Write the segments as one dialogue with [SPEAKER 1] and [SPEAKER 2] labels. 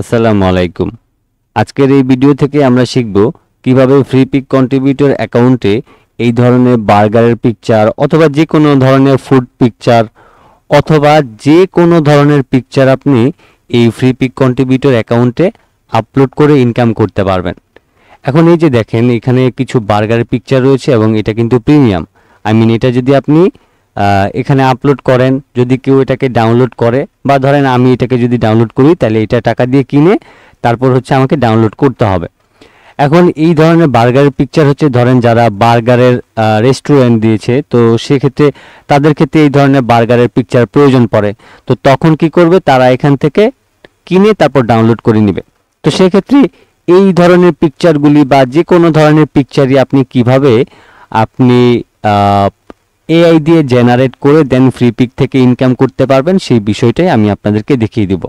[SPEAKER 1] আসসালামু আলাইকুম আজকের এই ভিডিও থেকে আমরা শিখব কিভাবে ফ্রি পিক কন্ট্রিবিউটর অ্যাকাউন্টে এই ধরনের বার্গারের পিকচার অথবা যে কোনো ধরনের ফুড পিকচার অথবা যে কোনো ধরনের পিকচার আপনি এই ফ্রি পিক কন্ট্রিবিউটর অ্যাকাউন্টে আপলোড করে ইনকাম করতে পারবেন এখন এই যে দেখেন এখানে কিছু বার্গারের পিকচার রয়েছে এবং এটা কিন্তু প্রিমিয়াম আই মিন এটা যদি আপনি এখানে আপলোড করেন যদি কেউ এটাকে ডাউনলোড করে বা ধরেন আমি এটাকে যদি ডাউনলোড করি তাহলে এটা টাকা দিয়ে কিনে তারপর হচ্ছে আমাকে ডাউনলোড করতে হবে এখন এই ধরনের বার্গারের পিকচার হচ্ছে ধরেন যারা বার্গারের রেস্টুরেন্ট দিয়েছে তো সেক্ষেত্রে তাদের ক্ষেত্রে এই ধরনের বার্গারের পিকচার প্রয়োজন পড়ে তো তখন কি করবে তারা এখান থেকে কিনে তারপর ডাউনলোড করে নেবে তো সেক্ষেত্রে এই ধরনের পিকচারগুলি বা যে কোনো ধরনের পিকচারই আপনি কিভাবে আপনি এআই দিয়ে জেনারেট করে দেন ফ্রি পিক থেকে ইনকাম করতে পারবেন সেই বিষয়টাই আমি আপনাদেরকে দেখিয়ে দিব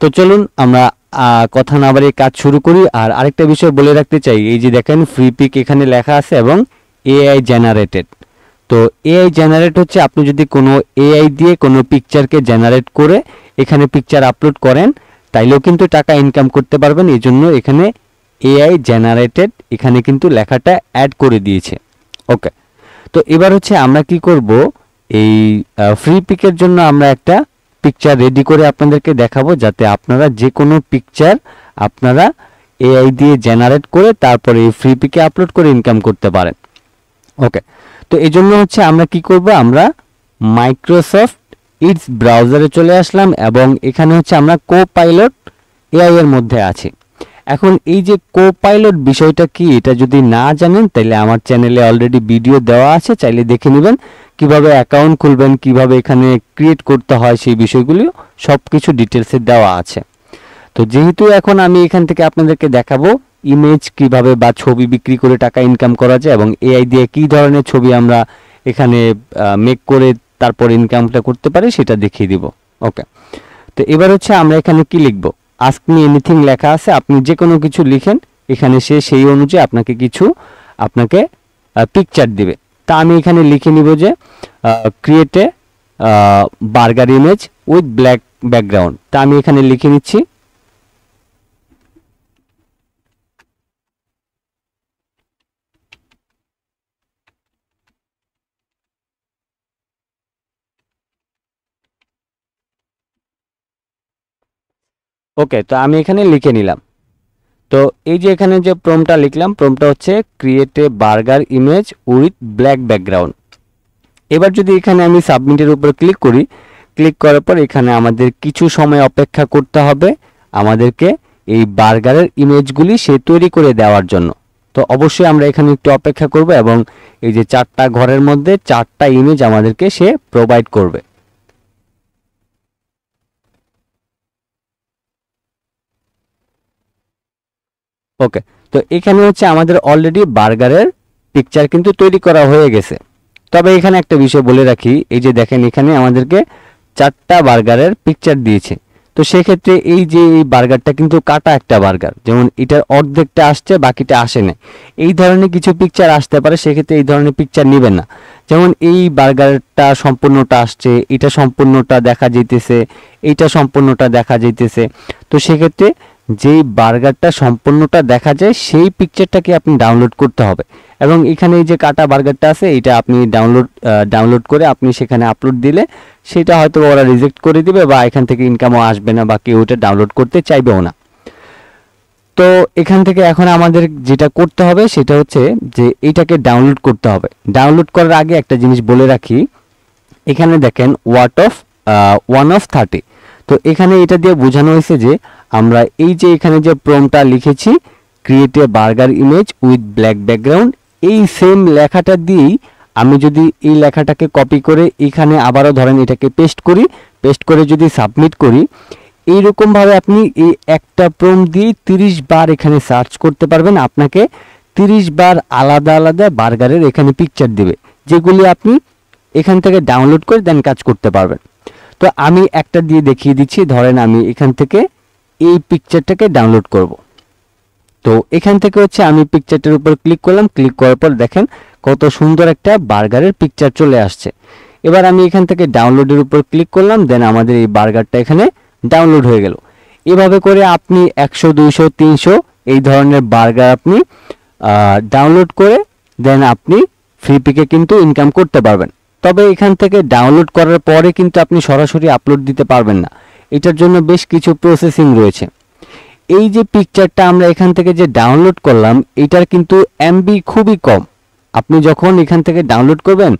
[SPEAKER 1] তো চলুন আমরা কথা না বাড়িয়ে কাজ শুরু করি আর আরেকটা বিষয় বলে রাখতে চাই এই যে দেখেন ফ্রি পিক এখানে লেখা আছে এবং এআই জেনারেটেড তো এআই জেনারেট হচ্ছে আপনি যদি কোনো এআই দিয়ে কোনো পিকচারকে জেনারেট করে এখানে পিকচার আপলোড করেন তাইলেও কিন্তু টাকা ইনকাম করতে পারবেন এই জন্য এখানে এআই জেনারেটেড এখানে কিন্তু লেখাটা অ্যাড করে দিয়েছে ওকে তো এবার হচ্ছে আমরা কি করব এই ফ্রি পিকের জন্য আমরা একটা পিকচার রেডি করে আপনাদেরকে দেখাবো যাতে আপনারা যে কোনো পিকচার আপনারা এআই দিয়ে জেনারেট করে তারপরে এই ফ্রি পিকে আপলোড করে ইনকাম করতে পারেন ওকে তো এই জন্য হচ্ছে আমরা কি করব আমরা মাইক্রোসফট ইটস ব্রাউজারে চলে আসলাম এবং এখানে হচ্ছে আমরা কো পাইলট এআই এর মধ্যে আছি এখন এই যে কো পাইলট বিষয়টা কি এটা যদি না জানেন তাহলে আমার চ্যানেলে অলরেডি ভিডিও দেওয়া আছে চাইলে দেখে নেবেন কিভাবে অ্যাকাউন্ট খুলবেন কিভাবে এখানে ক্রিয়েট করতে হয় সেই বিষয়গুলিও সব কিছু ডিটেলসে দেওয়া আছে তো যেহেতু এখন আমি এখান থেকে আপনাদেরকে দেখাবো ইমেজ কিভাবে বা ছবি বিক্রি করে টাকা ইনকাম করা যায় এবং এআই দিয়ে কী ধরনের ছবি আমরা এখানে মেক করে তারপর ইনকামটা করতে পারি সেটা দেখিয়ে দিব ওকে তো এবার হচ্ছে আমরা এখানে কি লিখবো আস্ক মি এনিথিং লেখা আছে আপনি যে কোনো কিছু লিখেন এখানে সে সেই অনুযায়ী আপনাকে কিছু আপনাকে পিকচার দিবে তা আমি এখানে লিখে নিব যে create a burger image with black background তা আমি এখানে লিখে নিচ্ছি ওকে তো আমি এখানে লিখে নিলাম তো এই যে এখানে যে প্রমটা লিখলাম প্রমটা হচ্ছে create a burger image with black background এবার যদি এখানে আমি সাবমিটের উপর ক্লিক করি ক্লিক করার পর এখানে আমাদের কিছু সময় অপেক্ষা করতে হবে আমাদেরকে এই বার্গারের ইমেজগুলি সে তৈরি করে দেওয়ার জন্য তো অবশ্যই আমরা এখানে একটু অপেক্ষা করব এবং এই যে চারটা ঘরের মধ্যে চারটা ইমেজ আমাদেরকে সে প্রোভাইড করবে ওকে তো এখানে হচ্ছে আমাদের অলরেডি বার্গারের পিকচার কিন্তু তৈরি করা হয়ে গেছে তবে এখানে একটা বিষয় বলে রাখি এই যে দেখেন এখানে আমাদেরকে চারটা বার্গারের পিকচার দিয়েছে তো সেক্ষেত্রে এই যে এই বার্গারটা কিন্তু কাটা একটা বার্গার যেমন এটার অর্ধেকটা আসছে বাকিটা আসে না এই ধরনের কিছু পিকচার আসতে পারে সেক্ষেত্রে এই ধরনের পিকচার নেবেন না যেমন এই বার্গারটা সম্পূর্ণটা আসছে এটা সম্পূর্ণটা দেখা যেতেছে এইটা সম্পূর্ণটা দেখা যেতেছে তো সেক্ষেত্রে যেই বার্গারটা সম্পূর্ণটা দেখা যায় সেই পিকচারটাকে আপনি ডাউনলোড করতে হবে এবং এখানে এই যে কাটা বার্গারটা আছে এটা আপনি ডাউনলোড ডাউনলোড করে আপনি সেখানে আপলোড দিলে সেটা হয়তো ওরা রিজেক্ট করে দিবে বা এখান থেকে ইনকামও আসবে না বা কেউ এটা ডাউনলোড করতে চাইবেও না তো এখান থেকে এখন আমাদের যেটা করতে হবে সেটা হচ্ছে যে এটাকে ডাউনলোড করতে হবে ডাউনলোড করার আগে একটা জিনিস বলে রাখি এখানে দেখেন ওয়াট অফ ওয়ান অফ থার্টি তো এখানে এটা দিয়ে বোঝানো হয়েছে যে আমরা এই যে এখানে যে প্রমটা লিখেছি create a burger image with black background এই সেম লেখাটা দিয়েই আমি যদি এই লেখাটাকে কপি করে এখানে আবারও ধরেন এটাকে পেস্ট করি পেস্ট করে যদি সাবমিট করি এইরকমভাবে আপনি এই একটা প্রম দিয়ে তিরিশ বার এখানে সার্চ করতে পারবেন আপনাকে তিরিশ বার আলাদা আলাদা বার্গারের এখানে পিকচার দেবে যেগুলি আপনি এখান থেকে ডাউনলোড করে দেন কাজ করতে পারবেন তো আমি একটা দিয়ে দেখিয়ে দিচ্ছি ধরেন আমি এখান থেকে এই পিকচারটাকে ডাউনলোড করব তো এখান থেকে হচ্ছে আমি পিকচারটার উপর ক্লিক করলাম ক্লিক করার পর দেখেন কত সুন্দর একটা বার্গারের পিকচার চলে আসছে এবার আমি এখান থেকে ডাউনলোডের উপর ক্লিক করলাম দেন আমাদের এই বার্গারটা এখানে ডাউনলোড হয়ে গেল এভাবে করে আপনি একশো দুইশো তিনশো এই ধরনের বার্গার আপনি ডাউনলোড করে দেন আপনি ফ্রি পিকে কিন্তু ইনকাম করতে পারবেন তবে এখান থেকে ডাউনলোড করার পরে কিন্তু আপনি সরাসরি আপলোড দিতে পারবেন না এটার জন্য বেশ কিছু প্রসেসিং রয়েছে এই যে পিকচারটা আমরা এখান থেকে যে ডাউনলোড করলাম এটার কিন্তু এমবি খুবই কম আপনি যখন এখান থেকে ডাউনলোড করবেন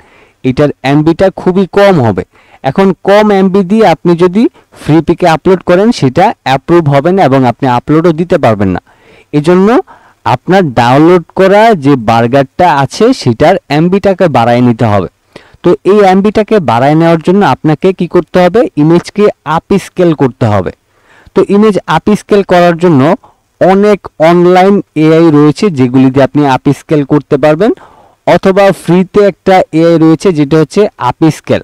[SPEAKER 1] এটার এমবিটা খুবই কম হবে এখন কম এমবি দিয়ে আপনি যদি ফ্রি পিকে আপলোড করেন সেটা অ্যাপ্রুভ হবে না এবং আপনি আপলোডও দিতে পারবেন না এজন্য আপনার ডাউনলোড করা যে বার্গারটা আছে সেটার বিটাকে বাড়ায় নিতে হবে তো এই এমবিটাকে বাড়ায় নেওয়ার জন্য আপনাকে কি করতে হবে ইমেজকে আপ স্কেল করতে হবে তো ইমেজ আপ স্কেল করার জন্য অনেক অনলাইন এআই রয়েছে যেগুলি দিয়ে আপনি আপ স্কেল করতে পারবেন অথবা ফ্রিতে একটা এআই রয়েছে যেটা হচ্ছে আপ স্কেল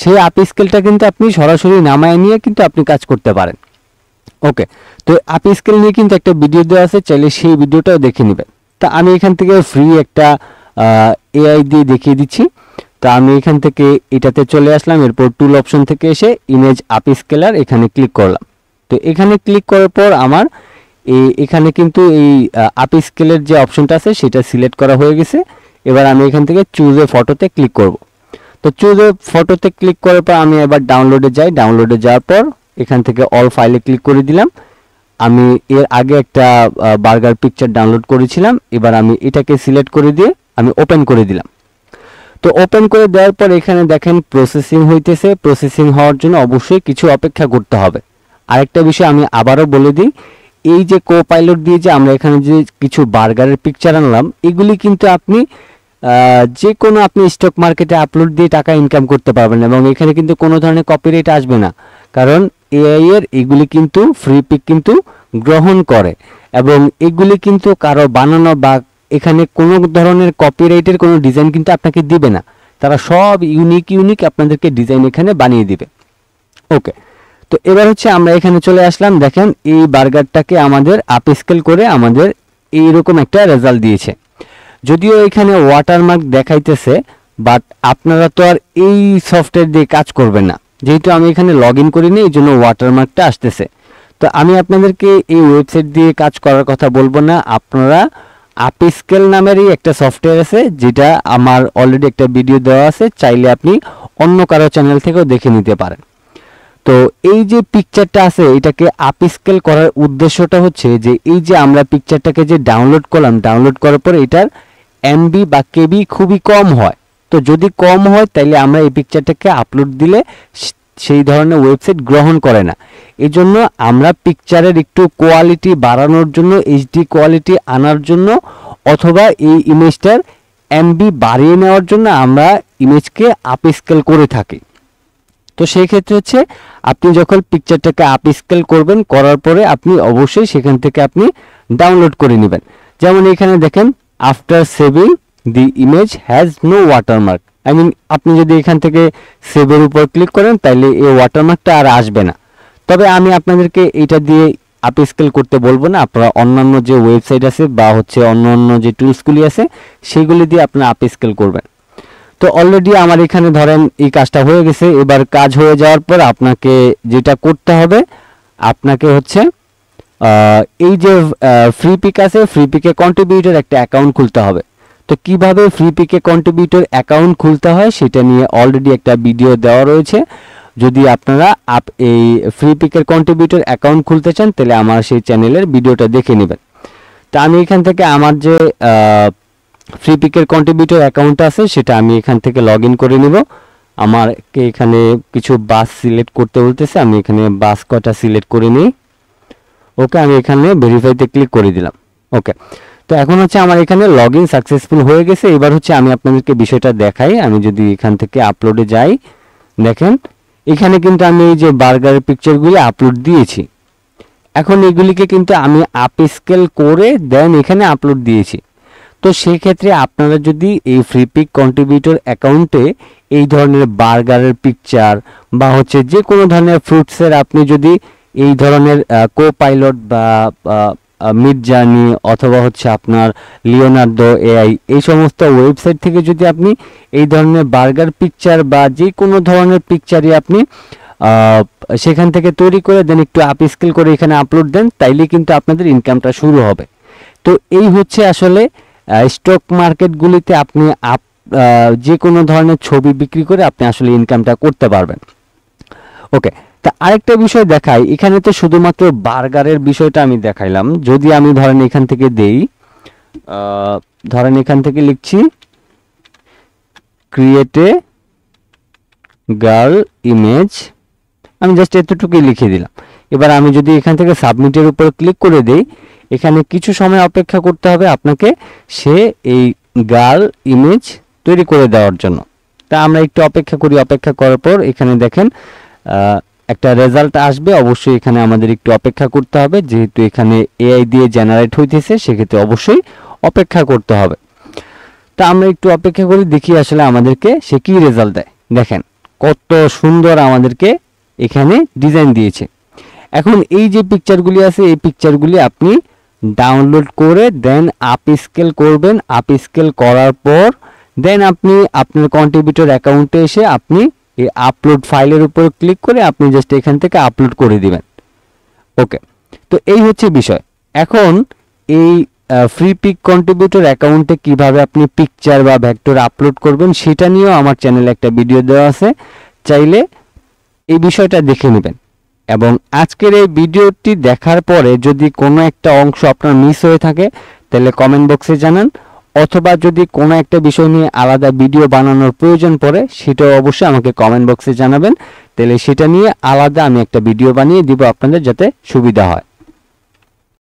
[SPEAKER 1] সেই আপ স্কেলটা কিন্তু আপনি সরাসরি নামায় নিয়ে কিন্তু আপনি কাজ করতে পারেন ওকে তো আপ স্কেল নিয়ে কিন্তু একটা ভিডিও দেওয়া আছে চাইলে সেই ভিডিওটাও দেখে নেবেন তা আমি এখান থেকে ফ্রি একটা এআই দিয়ে দেখিয়ে দিচ্ছি তা আমি এখান থেকে এটাতে চলে আসলাম এরপর টুল অপশন থেকে এসে ইমেজ আপ স্কেলার এখানে ক্লিক করলাম তো এখানে ক্লিক করার পর আমার এই এখানে কিন্তু এই আপ স্কেলের যে অপশনটা আছে সেটা সিলেক্ট করা হয়ে গেছে এবার আমি এখান থেকে চুজ এ ফটোতে ক্লিক করব তো চুজ এ ফটোতে ক্লিক করার পর আমি এবার ডাউনলোডে যাই ডাউনলোডে যাওয়ার পর এখান থেকে অল ফাইলে ক্লিক করে দিলাম আমি এর আগে একটা বার্গার পিকচার ডাউনলোড করেছিলাম এবার আমি এটাকে সিলেক্ট করে দিয়ে আমি ওপেন করে দিলাম তো ওপেন করে দেওয়ার পর এখানে দেখেন প্রসেসিং হইতেছে প্রসেসিং হওয়ার জন্য অবশ্যই কিছু অপেক্ষা করতে হবে আরেকটা বিষয় আমি আবারও বলে দিই এই যে কো পাইলট দিয়ে যে আমরা এখানে যে কিছু বার্গারের পিকচার আনলাম এগুলি কিন্তু আপনি যে কোনো আপনি স্টক মার্কেটে আপলোড দিয়ে টাকা ইনকাম করতে পারবেন এবং এখানে কিন্তু কোনো ধরনের কপিরাইট আসবে না কারণ এআই এর এগুলি কিন্তু ফ্রি পিক কিন্তু গ্রহণ করে এবং এগুলি কিন্তু কারো বানানো বা এখানে কোনো ধরনের কপিরাইটের কোনো ডিজাইন কিন্তু আপনাকে দিবে না তারা সব ইউনিক ইউনিক আপনাদেরকে ডিজাইন এখানে বানিয়ে দিবে ওকে তো এবার হচ্ছে আমরা এখানে চলে আসলাম দেখেন এই বার্গারটাকে আমাদের আপ স্কেল করে আমাদের এইরকম একটা রেজাল্ট দিয়েছে যদিও এখানে ওয়াটারমার্ক দেখাইতেছে বাট আপনারা তো আর এই সফটওয়্যার দিয়ে কাজ করবেন না যেহেতু আমি এখানে লগ ইন করিনি এই জন্য ওয়াটারমার্কটা আসতেছে তো আমি আপনাদেরকে এই ওয়েবসাইট দিয়ে কাজ করার কথা বলবো না আপনারা আপস্কেল নামেরই একটা সফটওয়্যার আছে যেটা আমার অলরেডি একটা ভিডিও দেওয়া আছে চাইলে আপনি অন্য কারো চ্যানেল থেকেও দেখে নিতে পারেন তো এই যে পিকচারটা আছে এটাকে আপস্কেল করার উদ্দেশ্যটা হচ্ছে যে এই যে আমরা পিকচারটাকে যে ডাউনলোড করলাম ডাউনলোড করার পর এটার এমবি বা কেবি খুবই কম হয় তো যদি কম হয় তাহলে আমরা এই পিকচারটাকে আপলোড দিলে সেই ধরনের ওয়েবসাইট গ্রহণ করে না এজন্য আমরা পিকচারের একটু কোয়ালিটি বাড়ানোর জন্য এইচডি কোয়ালিটি আনার জন্য অথবা এই ইমেজটার এমবি বাড়িয়ে নেওয়ার জন্য আমরা ইমেজকে আপ স্কেল করে থাকি তো সেই ক্ষেত্রে হচ্ছে আপনি যখন পিকচারটাকে আপ স্কেল করবেন করার পরে আপনি অবশ্যই সেখান থেকে আপনি ডাউনলোড করে নেবেন যেমন এখানে দেখেন after saving the image has no watermark I mean আপনি যদি এখান থেকে সেভের উপর ক্লিক করেন তাহলে এই ওয়াটারমার্কটা আর আসবে না তবে আমি আপনাদেরকে এটা দিয়ে আপ স্কেল করতে বলবো না আপনারা অন্যান্য যে ওয়েবসাইট আছে বা হচ্ছে অন্যান্য যে টুলসগুলি আছে সেগুলি দিয়ে আপনারা আপ স্কেল করবেন তো অলরেডি আমার এখানে ধরেন এই কাজটা হয়ে গেছে এবার কাজ হয়ে যাওয়ার পর আপনাকে যেটা করতে হবে আপনাকে হচ্ছে এই যে ফ্রি পিক আছে ফ্রি পিকে কন্ট্রিবিউটার একটা অ্যাকাউন্ট খুলতে হবে তো কিভাবে ফ্রি পিকে কন্ট্রিবিউটর অ্যাকাউন্ট খুলতে হয় সেটা নিয়ে অলরেডি একটা ভিডিও দেওয়া রয়েছে যদি আপনারা আপ এই ফ্রি পিকের কন্ট্রিবিউটর অ্যাকাউন্ট খুলতে চান তাহলে আমার সেই চ্যানেলের ভিডিওটা দেখে নেবেন তা আমি এখান থেকে আমার যে ফ্রি পিকের কন্ট্রিবিউটর অ্যাকাউন্ট আছে সেটা আমি এখান থেকে লগ করে নেব আমারকে এখানে কিছু বাস সিলেক্ট করতে বলতেছে আমি এখানে বাস কটা সিলেক্ট করে নিই ওকে আমি এখানে ভেরিফাইতে ক্লিক করে দিলাম ওকে তো এখন হচ্ছে আমার এখানে লগ ইন সাকসেসফুল হয়ে গেছে এবার হচ্ছে আমি আপনাদেরকে বিষয়টা দেখাই আমি যদি এখান থেকে আপলোডে যাই দেখেন এখানে কিন্তু আমি এই যে বার্গারের পিকচারগুলি আপলোড দিয়েছি এখন এগুলিকে কিন্তু আমি আপ স্কেল করে দেন এখানে আপলোড দিয়েছি তো সেক্ষেত্রে আপনারা যদি এই ফ্রিপিক কন্ট্রিবিউটর অ্যাকাউন্টে এই ধরনের বার্গারের পিকচার বা হচ্ছে যে কোনো ধরনের ফ্রুটসের আপনি যদি এই ধরনের কো পাইলট বা মিড জার্নি অথবা হচ্ছে আপনার লিওনার্দো এআই এই সমস্ত ওয়েবসাইট থেকে যদি আপনি এই ধরনের বার্গার পিকচার বা যে কোনো ধরনের পিকচারই আপনি সেখান থেকে তৈরি করে দেন একটু আপ স্কেল করে এখানে আপলোড দেন তাইলে কিন্তু আপনাদের ইনকামটা শুরু হবে তো এই হচ্ছে আসলে স্টক মার্কেটগুলিতে আপনি আপ যে কোনো ধরনের ছবি বিক্রি করে আপনি আসলে ইনকামটা করতে পারবেন ওকে তা আরেকটা বিষয় দেখাই এখানে তো শুধুমাত্র বার্গারের বিষয়টা আমি দেখাইলাম যদি আমি ধরেন এখান থেকে দেই ধরেন এখান থেকে লিখছি ক্রিয়েটে গার্ল ইমেজ আমি জাস্ট এতটুকুই লিখে দিলাম এবার আমি যদি এখান থেকে সাবমিটের উপর ক্লিক করে দেই এখানে কিছু সময় অপেক্ষা করতে হবে আপনাকে সে এই গার্ল ইমেজ তৈরি করে দেওয়ার জন্য তা আমরা একটু অপেক্ষা করি অপেক্ষা করার পর এখানে দেখেন একটা রেজাল্ট আসবে অবশ্যই এখানে আমাদের একটু অপেক্ষা করতে হবে যেহেতু এখানে এআই দিয়ে জেনারেট হইতেছে সেক্ষেত্রে অবশ্যই অপেক্ষা করতে হবে তা আমরা একটু অপেক্ষা করি দেখি আসলে আমাদেরকে সে কী রেজাল্ট দেয় দেখেন কত সুন্দর আমাদেরকে এখানে ডিজাইন দিয়েছে এখন এই যে পিকচারগুলি আছে এই পিকচারগুলি আপনি ডাউনলোড করে দেন আপ স্কেল করবেন আপ স্কেল করার পর দেন আপনি আপনার কন্ট্রিবিউটর অ্যাকাউন্টে এসে আপনি এই আপলোড ফাইলের উপর ক্লিক করে আপনি জাস্ট এখান থেকে আপলোড করে দিবেন ওকে তো এই হচ্ছে বিষয় এখন এই ফ্রি পিক কন্ট্রিবিউটর অ্যাকাউন্টে কিভাবে আপনি পিকচার বা ভ্যাক্টর আপলোড করবেন সেটা নিয়েও আমার চ্যানেলে একটা ভিডিও দেওয়া আছে চাইলে এই বিষয়টা দেখে নেবেন এবং আজকের এই ভিডিওটি দেখার পরে যদি কোনো একটা অংশ আপনার মিস হয়ে থাকে তাহলে কমেন্ট বক্সে জানান অথবা যদি কোনো একটা বিষয় নিয়ে আলাদা ভিডিও বানানোর প্রয়োজন পড়ে সেটাও অবশ্যই আমাকে কমেন্ট বক্সে জানাবেন তাহলে সেটা নিয়ে আলাদা আমি একটা ভিডিও বানিয়ে দিব আপনাদের যাতে সুবিধা হয়